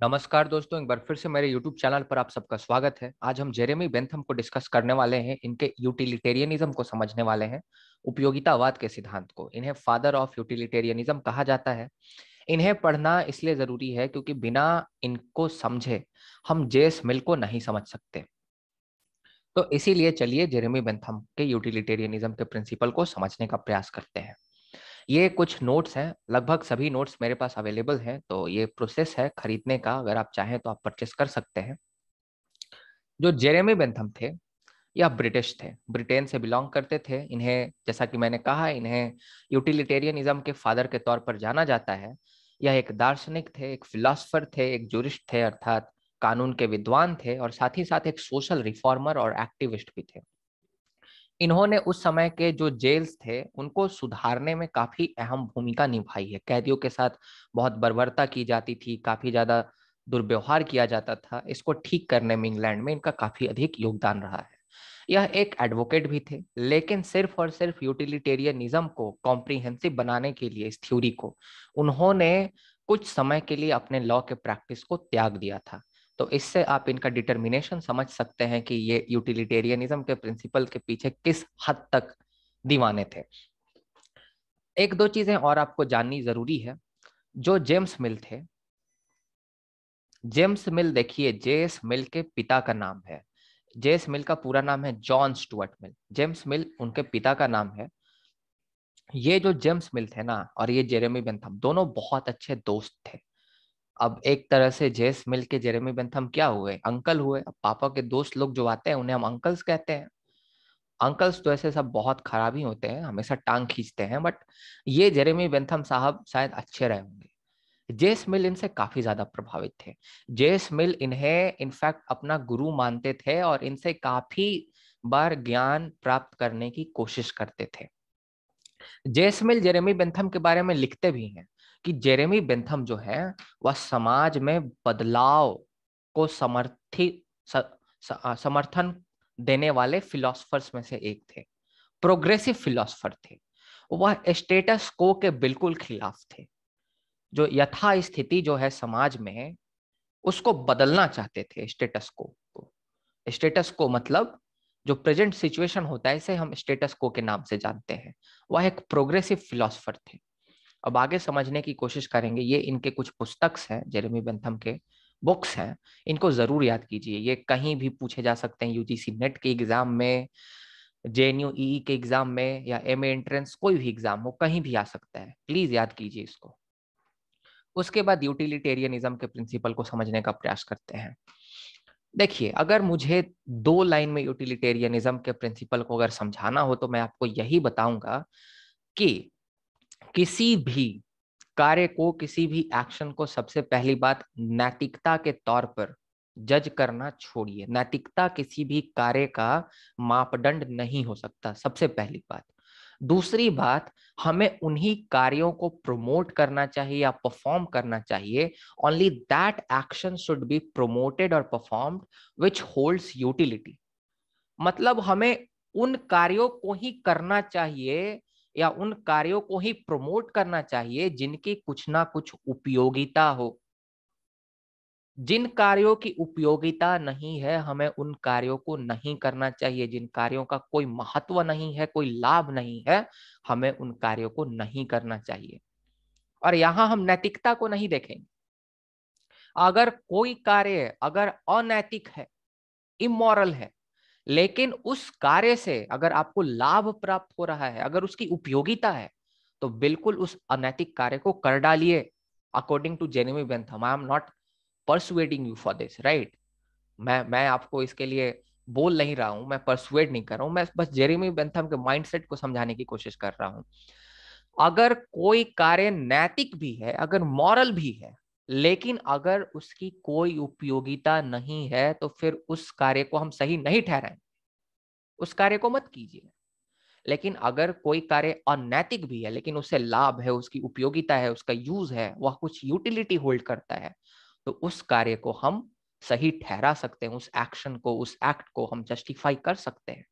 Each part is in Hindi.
नमस्कार दोस्तों एक बार फिर से मेरे YouTube चैनल पर आप सबका स्वागत है आज हम जेरेमी बेंथम को डिस्कस करने वाले हैं इनके यूटिलिटेरियनिज्म को समझने वाले हैं उपयोगितावाद के सिद्धांत को इन्हें फादर ऑफ यूटिलिटेरियनिज्म कहा जाता है इन्हें पढ़ना इसलिए जरूरी है क्योंकि बिना इनको समझे हम जेस मिल को नहीं समझ सकते तो इसीलिए चलिए जेरेमी बेंथम के यूटिलिटेरियनिज्म के प्रिंसिपल को समझने का प्रयास करते हैं ये कुछ नोट्स हैं लगभग सभी नोट्स मेरे पास अवेलेबल हैं तो ये प्रोसेस है खरीदने का अगर आप चाहें तो आप परचेस कर सकते हैं जो जेरेमी बेंथम थे या ब्रिटिश थे ब्रिटेन से बिलोंग करते थे इन्हें जैसा कि मैंने कहा इन्हें यूटिलिटेरियनिज्म के फादर के तौर पर जाना जाता है यह एक दार्शनिक थे एक फिलासफर थे एक जुरिस्ट थे अर्थात कानून के विद्वान थे और साथ ही साथ एक सोशल रिफॉर्मर और एक्टिविस्ट भी थे इन्होंने उस समय के जो जेल्स थे उनको सुधारने में काफी अहम भूमिका निभाई है कैदियों के साथ बहुत बर्बरता की जाती थी काफी ज्यादा दुर्व्यवहार किया जाता था इसको ठीक करने में इंग्लैंड में इनका काफी अधिक योगदान रहा है यह एक एडवोकेट भी थे लेकिन सिर्फ और सिर्फ यूटिलिटेरियनिज्म को कॉम्प्रिहेंसिव बनाने के लिए इस थ्योरी को उन्होंने कुछ समय के लिए अपने लॉ के प्रैक्टिस को त्याग दिया था तो इससे आप इनका डिटर्मिनेशन समझ सकते हैं कि ये यूटिलिटेरियनिज्म के प्रिंसिपल के पीछे किस हद तक दीवाने थे एक दो चीजें और आपको जाननी जरूरी है जो जेम्स मिल थे जेम्स मिल देखिए जेस मिल के पिता का नाम है जेस मिल का पूरा नाम है John Stuart Mill James Mill उनके पिता का नाम है ये जो जेम्स मिल थे ना और ये जेरेमी बेंथम दोनों बहुत अच्छे दोस्त थे अब एक तरह से जेस मिल के जेरेमी बेंथम क्या हुए अंकल हुए अब पापा के दोस्त लोग जो आते हैं उन्हें हम अंकल्स कहते हैं अंकल्स तो ऐसे सब बहुत खराब ही होते हैं हमेशा टांग खींचते हैं बट ये जेरेमी बेंथम साहब शायद अच्छे रहे होंगे जेस मिल इनसे काफी ज्यादा प्रभावित थे जेस मिल इन्हें इनफैक्ट अपना गुरु मानते थे और इनसे काफी बार ज्ञान प्राप्त करने की कोशिश करते थे जेस मिल जेरेमी बेंथम के बारे में लिखते भी हैं कि जेरेमी बेंथम जो है वह समाज में बदलाव को समर्थित समर्थन देने वाले फिलोसफर्स में से एक थे प्रोग्रेसिव फिलोसफर थे वह स्टेटस को के बिल्कुल खिलाफ थे जो यथा स्थिति जो है समाज में उसको बदलना चाहते थे स्टेटस को स्टेटस को मतलब जो प्रेजेंट सिचुएशन होता है इसे हम स्टेटस को के नाम से जानते हैं वह एक प्रोग्रेसिव फिलोसफर थे अब आगे समझने की कोशिश करेंगे ये इनके कुछ पुस्तक हैं जेरेमी बेंथम के बुक्स हैं इनको जरूर याद कीजिए ये कहीं भी पूछे जा सकते हैं यूजीसी नेट के एग्जाम में जे एन यू ई के एग्जाम में या एम एंट्रेंस कोई भी एग्जाम हो कहीं भी आ सकता है प्लीज याद कीजिए इसको उसके बाद यूटिलिटेरियनिज्म के प्रिंसिपल को समझने का प्रयास करते हैं देखिए अगर मुझे दो लाइन में यूटिलिटेरियनिज्म के प्रिंसिपल को अगर समझाना हो तो मैं आपको यही बताऊंगा कि किसी भी कार्य को किसी भी एक्शन को सबसे पहली बात नैतिकता के तौर पर जज करना छोड़िए नैतिकता किसी भी कार्य का मापदंड नहीं हो सकता सबसे पहली बात दूसरी बात हमें उन्हीं कार्यों को प्रमोट करना चाहिए या परफॉर्म करना चाहिए only that action should be promoted और परफॉर्म्ड विच होल्ड्स यूटिलिटी मतलब हमें उन कार्यों को ही करना चाहिए या उन कार्यों को ही प्रमोट करना चाहिए जिनकी कुछ ना कुछ उपयोगिता हो जिन कार्यों की उपयोगिता नहीं है हमें उन कार्यों को नहीं करना चाहिए जिन कार्यों का कोई महत्व नहीं है कोई लाभ नहीं है हमें उन कार्यों को नहीं करना चाहिए और यहां हम नैतिकता को नहीं देखेंगे अगर कोई कार्य अगर अनैतिक है इमोरल है लेकिन उस कार्य से अगर आपको लाभ प्राप्त हो रहा है अगर उसकी उपयोगिता है तो बिल्कुल उस अनैतिक कार्य को कर डालिए according to Jeremy Bentham I am not persuading you for this right मैं मैं आपको इसके लिए बोल नहीं रहा हूं मैं परसुएड नहीं कर रहा हूं मैं बस जेरेमी बेंथम के माइंडसेट को समझाने की कोशिश कर रहा हूं अगर कोई कार्य नैतिक भी है अगर मॉरल भी है लेकिन अगर उसकी कोई उपयोगिता नहीं है तो फिर उस कार्य को हम सही नहीं ठहराएंगे उस कार्य को मत कीजिए लेकिन अगर कोई कार्य अनैतिक भी है लेकिन उसे लाभ है उसकी उपयोगिता है उसका यूज है वह कुछ यूटिलिटी होल्ड करता है तो उस कार्य को हम सही ठहरा सकते हैं उस एक्शन को उस एक्ट को हम जस्टिफाई कर सकते हैं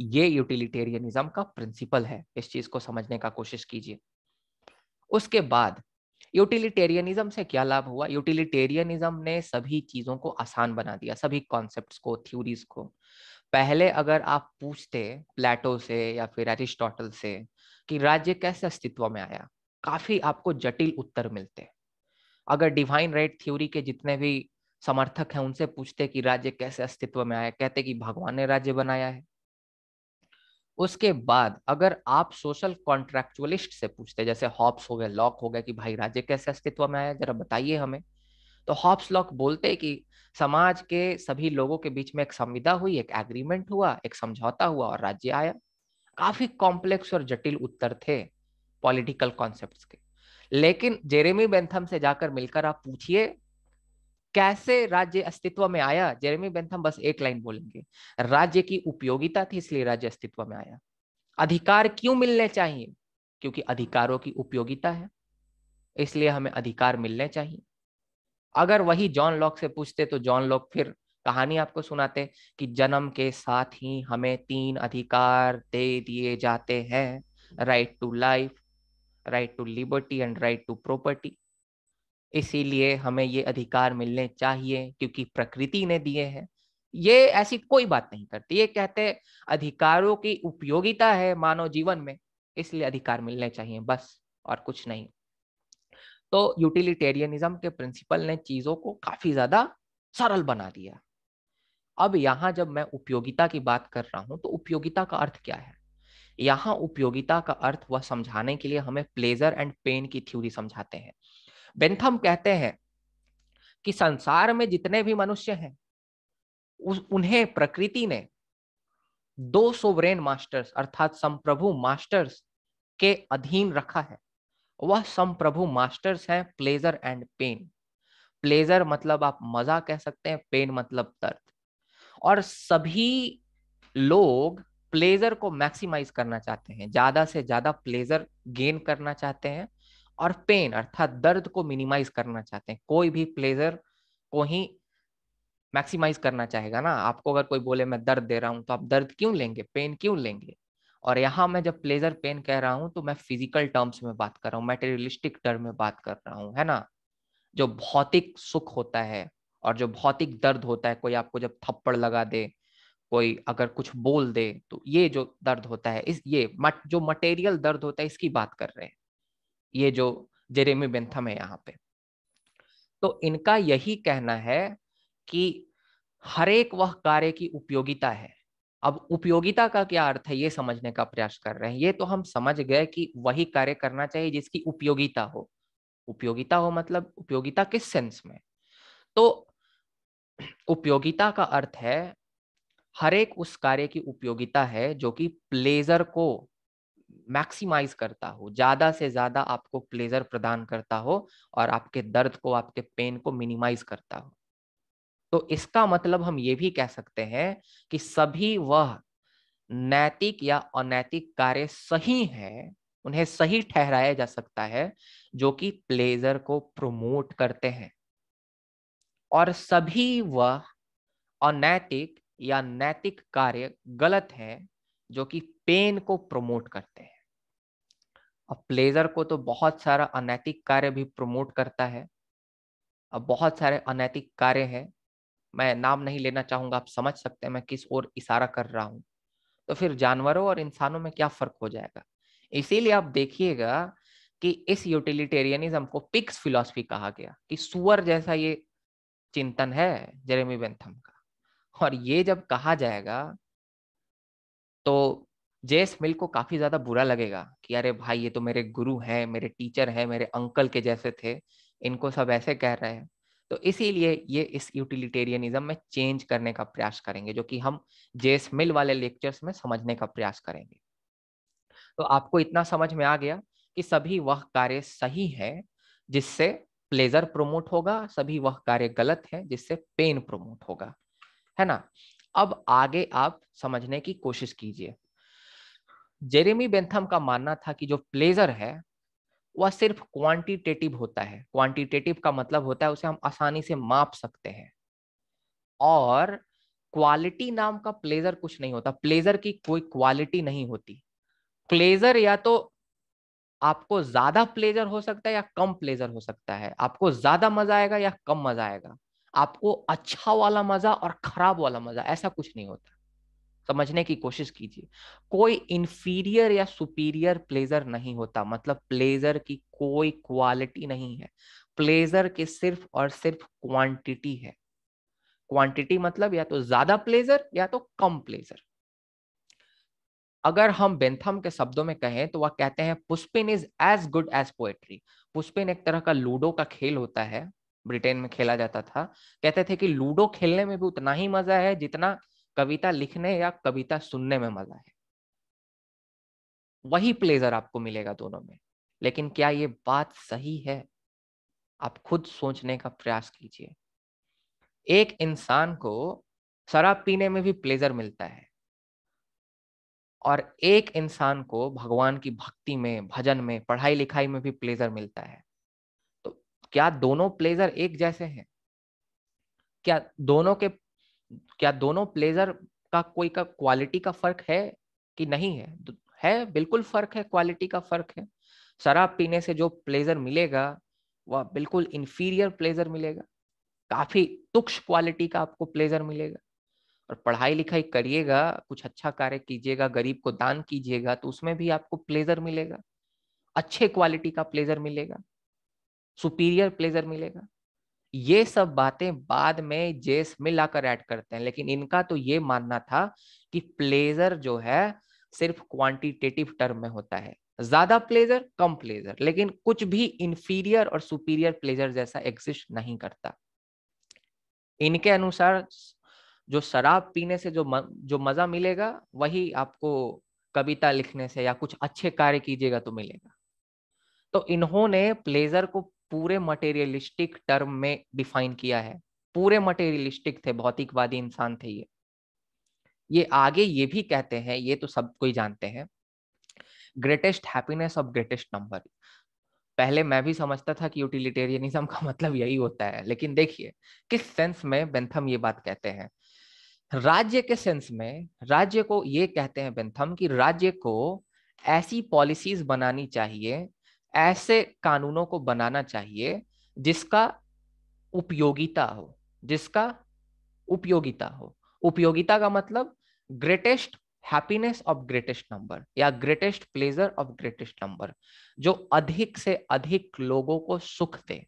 ये यूटिलिटेरियनिज्म का प्रिंसिपल है इस चीज को समझने का कोशिश कीजिए उसके बाद यूटिलिटेरियनिज्म से क्या लाभ हुआ यूटिलिटेरियनिज्म ने सभी चीजों को आसान बना दिया सभी कॉन्सेप्ट को थ्यूरीज को पहले अगर आप पूछते प्लेटो से या फिर एरिस्टोटल से कि राज्य कैसे अस्तित्व में आया काफी आपको जटिल उत्तर मिलते अगर डिवाइन राइट थ्योरी के जितने भी समर्थक हैं उनसे पूछते कि राज्य कैसे अस्तित्व में आया कहते कि भगवान ने राज्य बनाया है उसके बाद अगर आप सोशल कॉन्ट्रेक्चुअलिस्ट से पूछते जैसे हॉप्स हो गए लॉक हो गया कि भाई राज्य कैसे अस्तित्व में आया जरा बताइए हमें तो हॉप्स लॉक बोलते कि समाज के सभी लोगों के बीच में एक संविदा हुई एक एग्रीमेंट हुआ एक समझौता हुआ और राज्य आया काफी कॉम्प्लेक्स और जटिल उत्तर थे पॉलिटिकल कॉन्सेप्ट के लेकिन जेरेमी बेंथम से जाकर मिलकर आप पूछिए कैसे राज्य अस्तित्व में आया जेरेमी बेंथम बस एक लाइन बोलेंगे राज्य की उपयोगिता थी इसलिए राज्य अस्तित्व में आया अधिकार क्यों मिलने चाहिए क्योंकि अधिकारों की उपयोगिता है इसलिए हमें अधिकार मिलने चाहिए अगर वही जॉन लॉक से पूछते तो जॉन लॉक फिर कहानी आपको सुनाते कि जन्म के साथ ही हमें तीन अधिकार दे दिए जाते हैं right to life right to liberty and right to property इसीलिए हमें ये अधिकार मिलने चाहिए क्योंकि प्रकृति ने दिए हैं ये ऐसी कोई बात नहीं करती ये कहते अधिकारों की उपयोगिता है मानव जीवन में इसलिए अधिकार मिलने चाहिए बस और कुछ नहीं तो यूटिलिटेरियनिज्म के प्रिंसिपल ने चीजों को काफी ज्यादा सरल बना दिया अब यहाँ जब मैं उपयोगिता की बात कर रहा हूं तो उपयोगिता का अर्थ क्या है यहाँ उपयोगिता का अर्थ वह समझाने के लिए हमें प्लेजर एंड पेन की थ्योरी समझाते हैं बेंथम कहते हैं कि संसार में जितने भी मनुष्य हैं उन्हें प्रकृति ने दो सोवरेन मास्टर्स अर्थात संप्रभु मास्टर्स के अधीन रखा है वह संप्रभु मास्टर्स हैं प्लेजर एंड पेन प्लेजर मतलब आप मजा कह सकते हैं पेन मतलब दर्द और सभी लोग प्लेजर को मैक्सिमाइज करना चाहते हैं ज्यादा से ज्यादा प्लेजर गेन करना चाहते हैं और पेन अर्थात दर्द को मिनिमाइज करना चाहते हैं कोई भी प्लेजर को ही मैक्सिमाइज करना चाहेगा ना आपको अगर कोई बोले मैं दर्द दे रहा हूँ तो आप दर्द क्यों लेंगे पेन क्यों लेंगे और यहाँ मैं जब प्लेजर पेन कह रहा हूँ तो मैं फिजिकल टर्म्स में बात कर रहा हूँ मेटेरियलिस्टिक टर्म में बात कर रहा हूँ है ना जो भौतिक सुख होता है और जो भौतिक दर्द होता है कोई आपको जब थप्पड़ लगा दे कोई अगर कुछ बोल दे तो ये जो दर्द होता है इस ये जो मटेरियल दर्द होता है इसकी बात कर रहे हैं ये जो जेरेमी बेंथम है यहाँ पे तो इनका यही कहना है कि हर एक वह कार्य की उपयोगिता है अब उपयोगिता का क्या अर्थ है ये समझने का प्रयास कर रहे हैं ये तो हम समझ गए कि वही कार्य करना चाहिए जिसकी उपयोगिता हो उपयोगिता हो मतलब उपयोगिता किस सेंस में तो उपयोगिता का अर्थ है हर एक उस कार्य की उपयोगिता है जो कि प्लेजर को मैक्सिमाइज करता हो ज्यादा से ज्यादा आपको प्लेजर प्रदान करता हो और आपके दर्द को आपके पेन को मिनिमाइज करता हो तो इसका मतलब हम ये भी कह सकते हैं कि सभी वह नैतिक या अनैतिक कार्य सही हैं उन्हें सही ठहराया जा सकता है जो कि प्लेजर को प्रमोट करते हैं और सभी वह अनैतिक या नैतिक कार्य गलत हैं जो कि पेन को प्रमोट करते हैं अब प्लेजर को तो बहुत सारा अनैतिक कार्य भी प्रमोट करता है अब बहुत सारे अनैतिक कार्य हैं मैं नाम नहीं लेना चाहूंगा आप समझ सकते हैं मैं किस ओर इशारा कर रहा हूं तो फिर जानवरों और इंसानों में क्या फर्क हो जाएगा इसीलिए आप देखिएगा कि इस यूटिलिटेरियनिज्म को पिक्स फिलोसफी कहा गया कि सुअर जैसा ये चिंतन है जेरेमी बेंथम का और ये जब कहा जाएगा तो जेस मिल को काफी ज्यादा बुरा लगेगा कि अरे भाई ये तो मेरे गुरु हैं मेरे टीचर हैं मेरे अंकल के जैसे थे इनको सब ऐसे कह रहे हैं तो इसीलिए ये इस यूटिलिटेरियनिज्म में चेंज करने का प्रयास करेंगे जो कि हम जेस मिल वाले लेक्चर्स में समझने का प्रयास करेंगे तो आपको इतना समझ में आ गया कि सभी वह कार्य सही है जिससे प्लेजर प्रोमोट होगा सभी वह कार्य गलत है जिससे पेन प्रोमोट होगा है ना अब आगे आप समझने की कोशिश कीजिए जेरेमी बेंथम का मानना था कि जो प्लेजर है वह सिर्फ क्वांटिटेटिव होता है क्वांटिटेटिव का मतलब होता है उसे हम आसानी से माप सकते हैं और क्वालिटी नाम का प्लेजर कुछ नहीं होता प्लेजर की कोई क्वालिटी नहीं होती प्लेजर या तो आपको ज्यादा प्लेजर हो सकता है या कम प्लेजर हो सकता है आपको ज्यादा मजा आएगा या कम मजा आएगा आपको अच्छा वाला मजा और खराब वाला मजा ऐसा कुछ नहीं होता समझने की कोशिश कीजिए कोई इंफीरियर या सुपीरियर प्लेजर नहीं होता मतलब प्लेजर की कोई क्वालिटी नहीं है प्लेजर की सिर्फ और सिर्फ क्वांटिटी है क्वांटिटी मतलब या तो ज्यादा प्लेजर या तो कम प्लेजर अगर हम बेंथम के शब्दों में कहें तो वह कहते हैं pushpin is as good as poetry pushpin एक तरह का लूडो का खेल होता है ब्रिटेन में खेला जाता था कहते थे कि लूडो खेलने में भी उतना ही मजा है जितना कविता लिखने या कविता सुनने में मजा है वही प्लेजर आपको मिलेगा दोनों में लेकिन क्या ये बात सही है आप खुद सोचने का प्रयास कीजिए एक इंसान को शराब पीने में भी प्लेजर मिलता है और एक इंसान को भगवान की भक्ति में भजन में पढ़ाई लिखाई में भी प्लेजर मिलता है क्या दोनों प्लेजर एक जैसे हैं क्या दोनों के क्या दोनों प्लेजर का कोई का क्वालिटी का फर्क है कि नहीं है है बिल्कुल फर्क है क्वालिटी का फर्क है शराब पीने से जो प्लेजर मिलेगा वह बिल्कुल इंफीरियर प्लेजर मिलेगा काफी तुक्ष क्वालिटी का आपको प्लेजर मिलेगा और पढ़ाई लिखाई करिएगा कुछ अच्छा कार्य कीजिएगा गरीब को दान कीजिएगा तो उसमें भी आपको प्लेजर मिलेगा अच्छे क्वालिटी का प्लेजर मिलेगा सुपीरियर प्लेजर मिलेगा ये सब बातें बाद में जेस में लाकर ऐड करते हैं लेकिन इनका तो ये मानना था कि प्लेजर जो है सिर्फ क्वांटिटेटिव टर्म में होता है ज्यादा प्लेजर कम प्लेजर लेकिन कुछ भी इंफीरियर और सुपीरियर प्लेजर जैसा एग्जिस्ट नहीं करता इनके अनुसार जो शराब पीने से जो म, जो मजा मिलेगा वही आपको कविता लिखने से या कुछ अच्छे कार्य कीजिएगा तो मिलेगा तो इन्होंने प्लेजर को पूरे मटेरियलिस्टिक टर्म में डिफाइन किया है पूरे मटेरियलिस्टिक थे भौतिकवादी इंसान थे ये ये आगे ये भी कहते हैं ये तो सब कोई जानते हैं greatest happiness of greatest number पहले मैं भी समझता था कि यूटिलिटेरियनिज्म का मतलब यही होता है लेकिन देखिए किस सेंस में बेंथम ये बात कहते हैं राज्य के सेंस में राज्य को ये कहते हैं बेंथम कि राज्य को ऐसी पॉलिसीज बनानी चाहिए ऐसे कानूनों को बनाना चाहिए जिसका उपयोगिता हो जिसका उपयोगिता हो उपयोगिता का मतलब greatest happiness of greatest number या greatest pleasure of greatest number जो अधिक से अधिक लोगों को सुख दे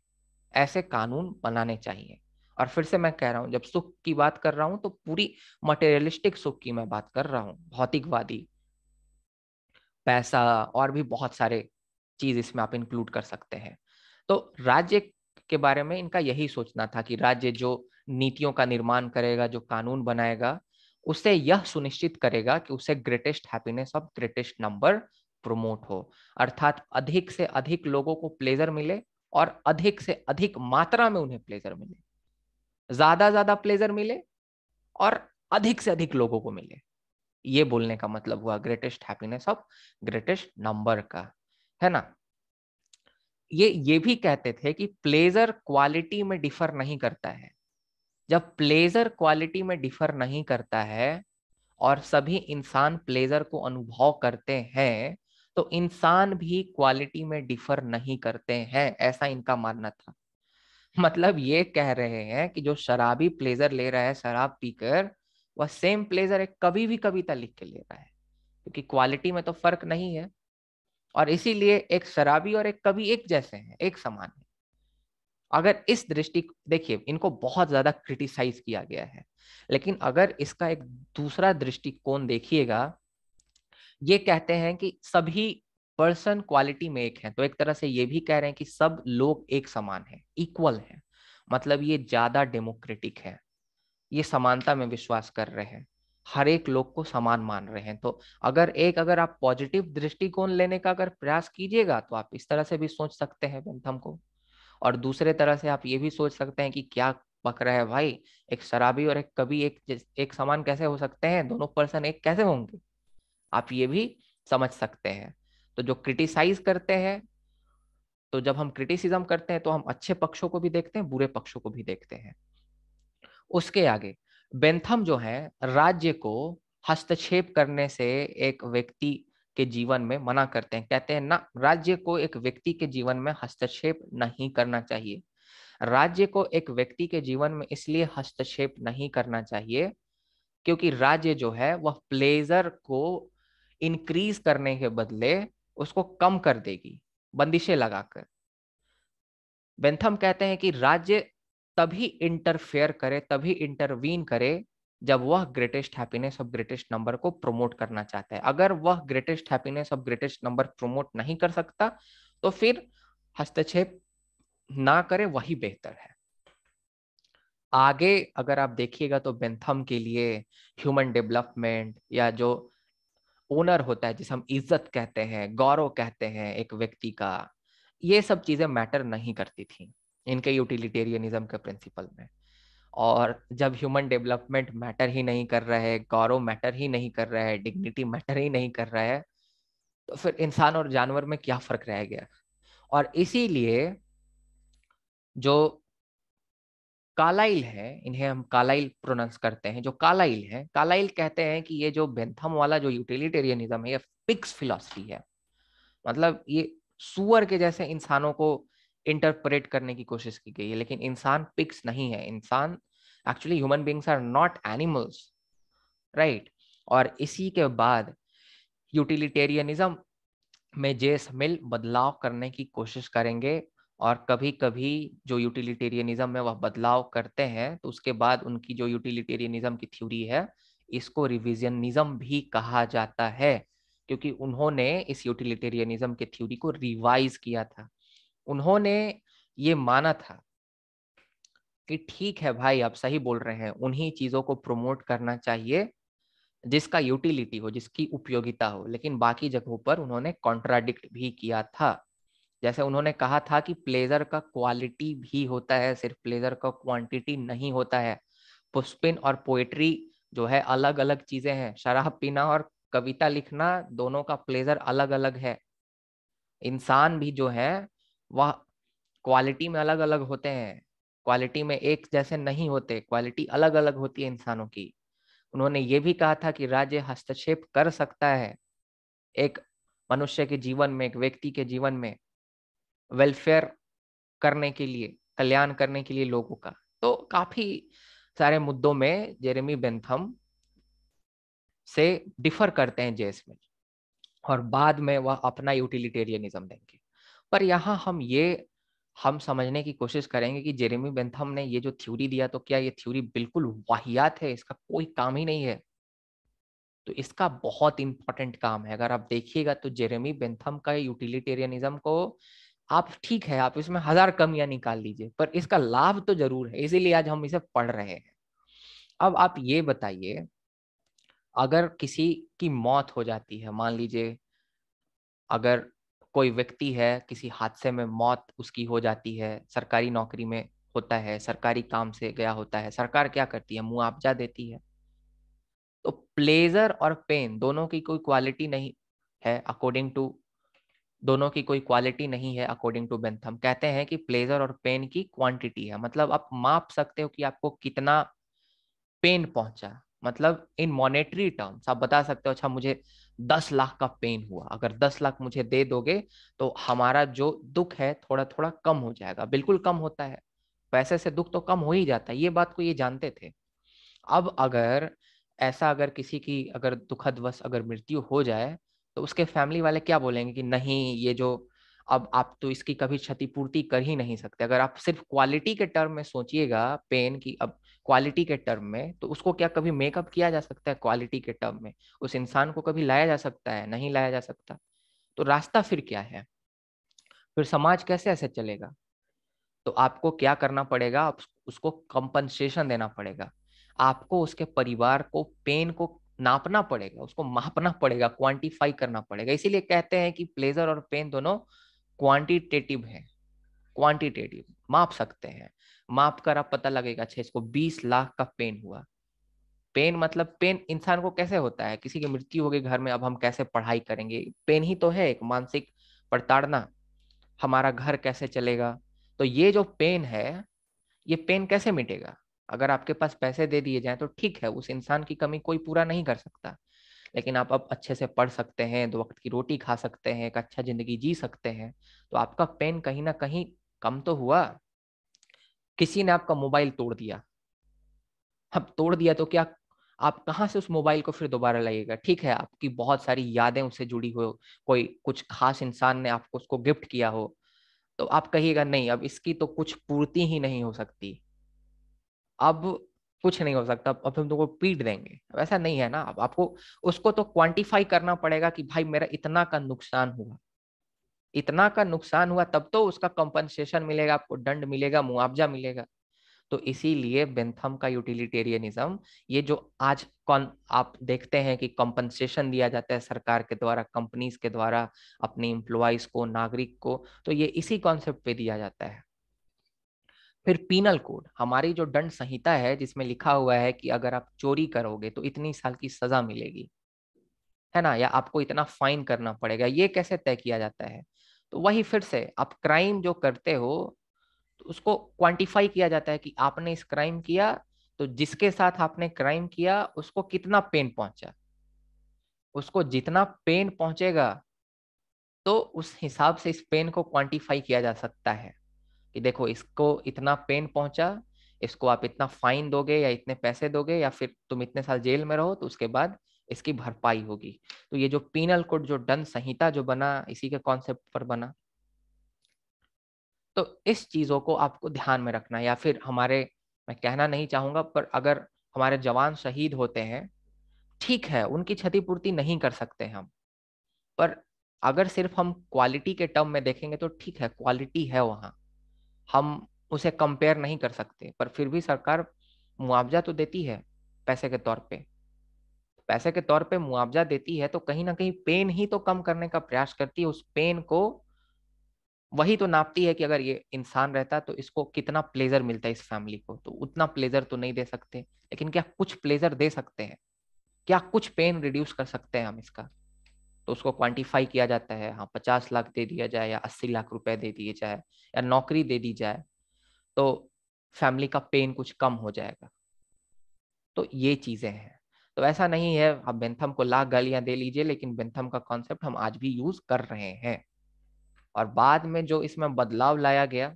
ऐसे कानून बनाने चाहिए और फिर से मैं कह रहा हूं जब सुख की बात कर रहा हूं तो पूरी मटेरियलिस्टिक सुख की मैं बात कर रहा हूं भौतिकवादी पैसा और भी बहुत सारे चीज इसमें आप इंक्लूड कर सकते हैं तो राज्य के बारे में इनका यही सोचना था कि राज्य जो नीतियों का निर्माण करेगा जो कानून बनाएगा उसे यह सुनिश्चित करेगा कि उसे greatest happiness of greatest number promote हो अर्थात अधिक से अधिक लोगों को प्लेजर मिले और अधिक से अधिक मात्रा में उन्हें प्लेजर मिले ज्यादा ज्यादा प्लेजर मिले और अधिक से अधिक लोगों को मिले ये बोलने का मतलब हुआ greatest happiness of greatest number का है ना ये ये भी कहते थे कि प्लेजर क्वालिटी में डिफर नहीं करता है जब प्लेजर क्वालिटी में डिफर नहीं करता है और सभी इंसान प्लेजर को अनुभव करते हैं तो इंसान भी क्वालिटी में डिफर नहीं करते हैं ऐसा इनका मानना था मतलब ये कह रहे हैं कि जो शराबी प्लेजर ले रहा है शराब पीकर वह सेम प्लेजर एक कभी भी कविता लिख के ले रहा है क्योंकि क्वालिटी में तो फर्क नहीं है और इसीलिए एक शराबी और एक कवि एक जैसे हैं एक समान है अगर इस दृष्टि देखिए इनको बहुत ज्यादा क्रिटिसाइज किया गया है लेकिन अगर इसका एक दूसरा दृष्टिकोण देखिएगा ये कहते हैं कि सभी पर्सन क्वालिटी में एक है तो एक तरह से ये भी कह रहे हैं कि सब लोग एक समान है इक्वल है मतलब ये ज्यादा डेमोक्रेटिक है ये समानता में विश्वास कर रहे हैं हर एक लोग को समान मान रहे हैं तो अगर एक अगर आप पॉजिटिव दृष्टिकोण लेने का अगर प्रयास कीजिएगा तो आप इस तरह से भी सोच सकते हैं बेंथम को और दूसरे तरह से आप ये भी सोच सकते हैं कि क्या पक रहा है भाई एक शराबी और एक कवि एक एक समान कैसे हो सकते हैं दोनों पर्सन एक कैसे होंगे आप ये भी समझ सकते हैं तो जो क्रिटिसाइज करते हैं तो जब हम क्रिटिसिज्म करते हैं तो हम अच्छे पक्षों को भी देखते हैं बुरे पक्षों को भी देखते हैं उसके आगे बेंथम जो है राज्य को हस्तक्षेप करने से एक व्यक्ति के जीवन में मना करते हैं कहते हैं ना राज्य को एक व्यक्ति के जीवन में हस्तक्षेप नहीं करना चाहिए राज्य को एक व्यक्ति के जीवन में इसलिए हस्तक्षेप नहीं करना चाहिए क्योंकि राज्य जो है वह प्लेजर को इंक्रीज करने के बदले उसको कम कर देगी बंदिशें लगाकर बेंथम कहते हैं कि राज्य तभी इंटरफेयर करे तभी इंटरवीन करे जब वह greatest happiness of greatest number को प्रमोट करना चाहता है अगर वह greatest happiness of greatest number promote नहीं कर सकता तो फिर हस्तक्षेप ना करे वही बेहतर है आगे अगर आप देखिएगा तो बेंथम के लिए ह्यूमन डेवलपमेंट या जो ओनर होता है जिसे हम इज्जत कहते हैं गौरव कहते हैं एक व्यक्ति का ये सब चीजें मैटर नहीं करती थी इनके यूटिलिटेरियनिज्म के प्रिंसिपल में और जब ह्यूमन डेवलपमेंट मैटर ही नहीं कर रहा है गौरव मैटर ही नहीं कर रहा है डिग्निटी मैटर ही नहीं कर रहा है तो फिर इंसान और जानवर में क्या फर्क रह गया और इसीलिए जो कालाइल है इन्हें हम कालाइल प्रोनाउंस करते हैं जो कालाइल है कालाइल कहते हैं कि ये जो बेंथम वाला जो यूटिलिटेरियनिज्म है ये फिक्स फिलोसफी है मतलब ये सुअर के जैसे इंसानों को इंटरप्रेट करने की कोशिश की गई है लेकिन इंसान पिक्स नहीं है इंसान actually human beings are not animals right और इसी के बाद यूटिलिटेरियनिज्म में जेस मिल बदलाव करने की कोशिश करेंगे और कभी कभी जो यूटिलिटेरियनिज्म में वह बदलाव करते हैं तो उसके बाद उनकी जो यूटिलिटेरियनिज्म की थ्योरी है इसको रिविजनिज्म भी कहा जाता है क्योंकि उन्होंने इस यूटिलिटेरियनिज्म के थ्योरी को रिवाइज किया था उन्होंने ये माना था कि ठीक है भाई आप सही बोल रहे हैं उन्हीं चीजों को प्रमोट करना चाहिए जिसका यूटिलिटी हो जिसकी उपयोगिता हो लेकिन बाकी जगहों पर उन्होंने कॉन्ट्राडिक्ट भी किया था जैसे उन्होंने कहा था कि प्लेजर का क्वालिटी भी होता है सिर्फ प्लेजर का क्वांटिटी नहीं होता है पुष्पिन और पोएट्री जो है अलग अलग चीजें हैं शराब पीना और कविता लिखना दोनों का प्लेजर अलग अलग है इंसान भी जो है वह क्वालिटी में अलग अलग होते हैं क्वालिटी में एक जैसे नहीं होते क्वालिटी अलग अलग होती है इंसानों की उन्होंने ये भी कहा था कि राज्य हस्तक्षेप कर सकता है एक मनुष्य के जीवन में एक व्यक्ति के जीवन में वेलफेयर करने के लिए कल्याण करने के लिए लोगों का तो काफी सारे मुद्दों में जेरेमी बेंथम से डिफर करते हैं जेएस में और बाद में वह अपना यूटिलिटेरियनिज्म देंगे पर यहाँ हम ये हम समझने की कोशिश करेंगे कि जेरेमी बेंथम ने ये जो थ्योरी दिया तो क्या ये थ्योरी बिल्कुल वाहियात है इसका कोई काम ही नहीं है तो इसका बहुत इंपॉर्टेंट काम है अगर आप देखिएगा तो जेरेमी बेंथम का यूटिलिटेरियनिज्म को आप ठीक है आप इसमें हजार कमियां निकाल लीजिए पर इसका लाभ तो जरूर है इसीलिए आज हम इसे पढ़ रहे हैं अब आप ये बताइए अगर किसी की मौत हो जाती है मान लीजिए अगर कोई व्यक्ति है किसी हादसे में मौत उसकी हो जाती है सरकारी नौकरी में होता है सरकारी काम से गया होता है सरकार क्या करती है मुआवजा देती है तो प्लेजर और पेन दोनों की कोई क्वालिटी नहीं है अकॉर्डिंग टू दोनों की कोई क्वालिटी नहीं है अकॉर्डिंग टू बेंथम कहते हैं कि प्लेजर और पेन की क्वांटिटी है मतलब आप माप सकते हो कि आपको कितना पेन पहुंचा मतलब इन मॉनेटरी टर्म्स आप बता सकते हो अच्छा मुझे दस लाख का पेन हुआ अगर दस लाख मुझे दे दोगे तो हमारा जो दुख है थोड़ा थोड़ा कम हो जाएगा बिल्कुल कम होता है पैसे से दुख तो कम हो ही जाता है ये बात को ये जानते थे अब अगर ऐसा अगर किसी की अगर वश अगर मृत्यु हो जाए तो उसके फैमिली वाले क्या बोलेंगे कि नहीं ये जो अब आप तो इसकी कभी क्षतिपूर्ति कर ही नहीं सकते अगर आप सिर्फ क्वालिटी के टर्म में सोचिएगा पेन की अब क्वालिटी के टर्म में तो उसको क्या कभी मेकअप किया जा सकता है क्वालिटी के टर्म में उस इंसान को कभी लाया जा सकता है नहीं लाया जा सकता तो रास्ता फिर क्या है फिर समाज कैसे ऐसे चलेगा तो आपको क्या करना पड़ेगा उसको कंपनसेशन देना पड़ेगा आपको उसके परिवार को पेन को नापना पड़ेगा उसको मापना पड़ेगा क्वांटिफाई करना पड़ेगा इसीलिए कहते हैं कि प्लेजर और पेन दोनों क्वांटिटेटिव है क्वांटिटेटिव माप सकते हैं माप कर आप पता लगेगा अच्छा इसको बीस लाख का पेन हुआ पेन मतलब पेन इंसान को कैसे होता है किसी की मृत्यु होगी घर में अब हम कैसे पढ़ाई करेंगे पेन ही तो है एक मानसिक प्रताड़ना हमारा घर कैसे चलेगा तो ये जो पेन है ये पेन कैसे मिटेगा अगर आपके पास पैसे दे दिए जाए तो ठीक है उस इंसान की कमी कोई पूरा नहीं कर सकता लेकिन आप अब अच्छे से पढ़ सकते हैं दो वक्त की रोटी खा सकते हैं एक अच्छा जिंदगी जी सकते हैं तो आपका पेन कहीं ना कहीं कम तो हुआ किसी ने आपका मोबाइल तोड़ दिया अब तोड़ दिया तो क्या आप कहाँ से उस मोबाइल को फिर दोबारा लगेगा ठीक है आपकी बहुत सारी यादें उससे जुड़ी हो कोई कुछ खास इंसान ने आपको उसको गिफ्ट किया हो तो आप कहिएगा नहीं अब इसकी तो कुछ पूर्ति ही नहीं हो सकती अब कुछ नहीं हो सकता अब हम तुमको पीट देंगे ऐसा नहीं है ना अब आपको उसको तो क्वांटिफाई करना पड़ेगा कि भाई मेरा इतना का नुकसान हुआ इतना का नुकसान हुआ तब तो उसका कंपनसेशन मिलेगा आपको दंड मिलेगा मुआवजा मिलेगा तो इसीलिए बेंथम का यूटिलिटेरियनिज्म ये जो आज कौन आप देखते हैं कि कंपनसेशन दिया जाता है सरकार के द्वारा कंपनीज के द्वारा अपने इम्प्लॉयज को नागरिक को तो ये इसी कॉन्सेप्ट पे दिया जाता है फिर पीनल कोड हमारी जो दंड संहिता है जिसमें लिखा हुआ है कि अगर आप चोरी करोगे तो इतनी साल की सजा मिलेगी है ना या आपको इतना फाइन करना पड़ेगा ये कैसे तय किया जाता है तो वही फिर से आप क्राइम जो करते हो तो उसको क्वांटिफाई किया जाता है कि आपने इस क्राइम किया तो जिसके साथ आपने क्राइम किया उसको कितना पेन पहुंचा उसको जितना पेन पहुंचेगा तो उस हिसाब से इस पेन को क्वांटिफाई किया जा सकता है कि देखो इसको इतना पेन पहुंचा इसको आप इतना फाइन दोगे या इतने पैसे दोगे या फिर तुम इतने साल जेल में रहो तो उसके बाद इसकी भरपाई होगी तो ये जो पीनल कोड जो डन संहिता जो बना इसी के कॉन्सेप्ट पर बना तो इस चीजों को आपको ध्यान में रखना या फिर हमारे मैं कहना नहीं चाहूंगा पर अगर हमारे जवान शहीद होते हैं ठीक है उनकी क्षतिपूर्ति नहीं कर सकते हम पर अगर सिर्फ हम क्वालिटी के टर्म में देखेंगे तो ठीक है क्वालिटी है वहां हम उसे कंपेयर नहीं कर सकते पर फिर भी सरकार मुआवजा तो देती है पैसे के तौर पे पैसे के तौर पे मुआवजा देती है तो कहीं ना कहीं पेन ही तो कम करने का प्रयास करती है उस पेन को वही तो नापती है कि अगर ये इंसान रहता तो इसको कितना प्लेजर मिलता है इस फैमिली को तो उतना प्लेजर तो नहीं दे सकते लेकिन क्या कुछ प्लेजर दे सकते हैं क्या कुछ पेन रिड्यूस कर सकते हैं हम इसका तो उसको क्वांटिफाई किया जाता है हाँ पचास लाख दे दिया जाए या अस्सी लाख रुपए दे दिए जाए या नौकरी दे दी जाए तो फैमिली का पेन कुछ कम हो जाएगा तो ये चीजें हैं तो ऐसा नहीं है आप बेंथम को लाख गालियां दे लीजिए लेकिन बेंथम का कॉन्सेप्ट हम आज भी यूज कर रहे हैं और बाद में जो इसमें बदलाव लाया गया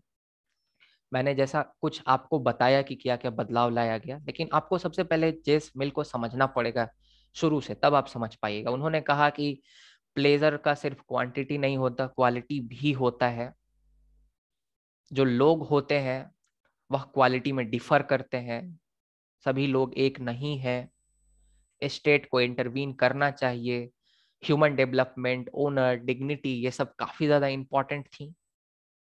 मैंने जैसा कुछ आपको बताया कि क्या क्या बदलाव लाया गया लेकिन आपको सबसे पहले जेस मिल को समझना पड़ेगा शुरू से तब आप समझ पाइएगा उन्होंने कहा कि प्लेजर का सिर्फ क्वांटिटी नहीं होता क्वालिटी भी होता है जो लोग होते हैं वह क्वालिटी में डिफर करते हैं सभी लोग एक नहीं है स्टेट को इंटरवीन करना चाहिए ह्यूमन डेवलपमेंट ओनर डिग्निटी ये सब काफ़ी ज़्यादा इंपॉर्टेंट थी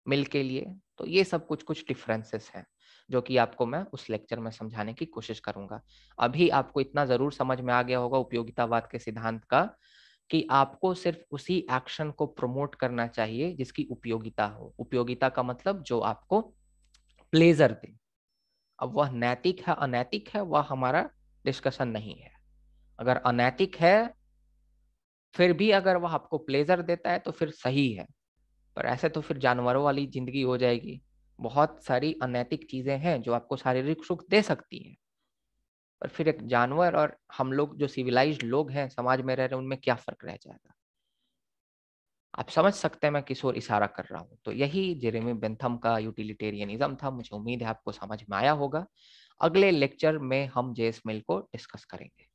मिल के लिए तो ये सब कुछ कुछ डिफरेंसेस हैं जो कि आपको मैं उस लेक्चर में समझाने की कोशिश करूंगा अभी आपको इतना ज़रूर समझ में आ गया होगा उपयोगितावाद के सिद्धांत का कि आपको सिर्फ उसी एक्शन को प्रमोट करना चाहिए जिसकी उपयोगिता हो उपयोगिता का मतलब जो आपको प्लेजर दे अब वह नैतिक है अनैतिक है वह हमारा डिस्कशन नहीं है अगर अनैतिक है फिर भी अगर वह आपको प्लेजर देता है तो फिर सही है पर ऐसे तो फिर जानवरों वाली जिंदगी हो जाएगी बहुत सारी अनैतिक चीजें हैं जो आपको शारीरिक सुख दे सकती हैं पर फिर एक जानवर और हम लोग जो सिविलाइज लोग हैं समाज में रह रहे उनमें क्या फर्क रह जाएगा आप समझ सकते हैं मैं किस ओर इशारा कर रहा हूँ तो यही जेरेमी बेंथम का यूटिलिटेरियनिज्म था मुझे उम्मीद है आपको समझ में आया होगा अगले लेक्चर में हम जेस मिल को डिस्कस करेंगे